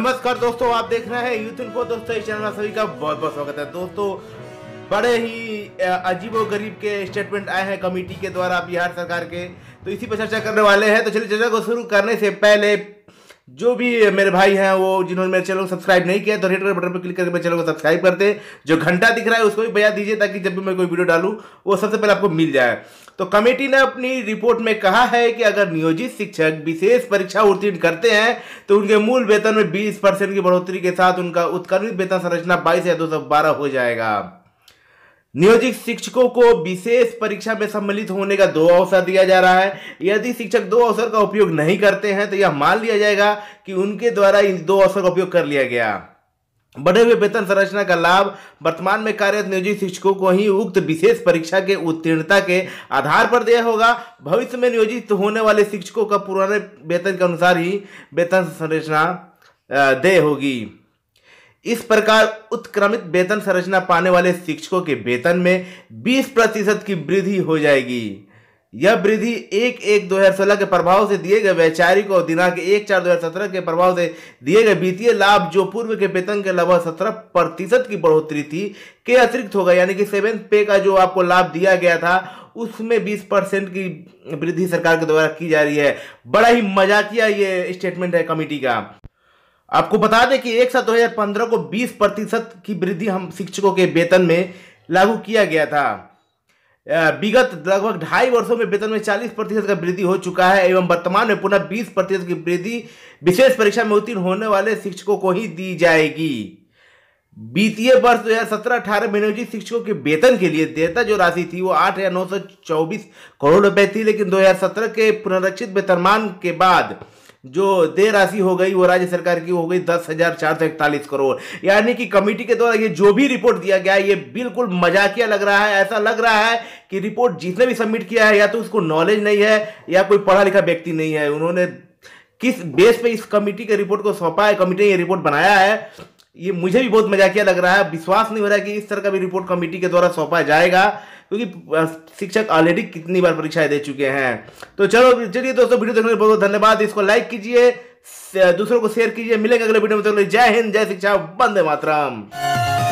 नमस्कार दोस्तों आप देख रहे हैं यूथ को दोस्तों इस चैनल में सभी का बहुत बहुत स्वागत है दोस्तों बड़े ही अजीब और गरीब के स्टेटमेंट आए हैं कमेटी के द्वारा बिहार सरकार के तो इसी पर चर्चा करने वाले हैं तो चलिए चर्चा को शुरू करने से पहले जो भी मेरे भाई हैं वो जिन्होंने मेरे चैनल को सब्सक्राइब नहीं किया तो रेड कलर बटन पर क्लिक करके मेरे चैनल को सब्सक्राइब करते जो घंटा दिख रहा है उसको भी बजा दीजिए ताकि जब भी मैं कोई वीडियो डालूँ वो सबसे पहले आपको मिल जाए तो कमेटी ने अपनी रिपोर्ट में कहा है कि अगर नियोजित शिक्षक विशेष परीक्षा उत्तीर्ण करते हैं तो उनके मूल वेतन में बीस परसेंट की बढ़ोतरी के साथ उनका उत्कर्मित वेतन संरचना बाईस या दो हो जाएगा नियोजित शिक्षकों को विशेष परीक्षा में सम्मिलित होने का दो अवसर दिया जा रहा है यदि शिक्षक दो अवसर का उपयोग नहीं करते हैं तो यह मान लिया जाएगा कि उनके द्वारा इन दो अवसर का उपयोग कर लिया गया बढ़े हुए वेतन संरचना का लाभ वर्तमान में कार्यरत नियोजित शिक्षकों को ही उक्त विशेष परीक्षा के उत्तीर्णता के आधार पर दिया होगा भविष्य में नियोजित होने वाले शिक्षकों का पुराने वेतन के अनुसार ही वेतन संरचना देय होगी इस प्रकार उत्क्रमित वेतन संरचना पाने वाले शिक्षकों के वेतन में 20 प्रतिशत की वृद्धि हो जाएगी यह वृद्धि एक एक दो हजार सोलह के प्रभाव से दिए गए वैचारिक और दिनांक एक चार दो हजार सत्रह के प्रभाव से दिए गए वित्तीय लाभ जो पूर्व के वेतन के लगभग सत्रह प्रतिशत की बढ़ोतरी थी के अतिरिक्त होगा यानी कि सेवेंथ पे का जो आपको लाभ दिया गया था उसमें बीस परसेंट की वृद्धि सरकार के द्वारा की जा रही है बड़ा ही मजाकिया ये स्टेटमेंट है कमेटी का आपको बता दें कि एक साल दो हजार पंद्रह को बीस प्रतिशत की वृद्धि हम शिक्षकों के वेतन में लागू किया गया था विगत लगभग ढाई वर्षों में वेतन में 40 प्रतिशत का वृद्धि हो चुका है एवं वर्तमान में पुनः 20 प्रतिशत की वृद्धि विशेष परीक्षा में उत्तीर्ण होने वाले शिक्षकों को ही दी जाएगी बीतीय वर्ष दो हजार सत्रह अठारह में नियोजित शिक्षकों के वेतन के लिए देयता जो राशि थी वो आठ हजार नौ सौ चौबीस करोड़ रुपए थी लेकिन दो हजार सत्रह के पुनरक्षित वेतनमान के बाद जो दे राशि हो गई वो राज्य सरकार की हो गई दस हजार चार सौ इकतालीस करोड़ यानी कि कमेटी के द्वारा ये जो भी रिपोर्ट दिया गया है ये बिल्कुल मजाकिया लग रहा है ऐसा लग रहा है कि रिपोर्ट जिसने भी सबमिट किया है या तो उसको नॉलेज नहीं है या कोई पढ़ा लिखा व्यक्ति नहीं है उन्होंने किस बेस पे इस कमेटी के रिपोर्ट को सौंपा है कमेटी ने ये रिपोर्ट बनाया है ये मुझे भी बहुत मजाकिया लग रहा है विश्वास नहीं हो रहा है कि इस तरह का भी रिपोर्ट कमेटी के द्वारा सौंपा जाएगा क्योंकि शिक्षक ऑलरेडी कितनी बार परीक्षाएं दे चुके हैं तो चलो चलिए दोस्तों वीडियो देखने बहुत बहुत धन्यवाद इसको लाइक कीजिए दूसरों को शेयर कीजिए मिलेंगे अगले वीडियो में तो जय हिंद जय शिक्षा वंदे मातरम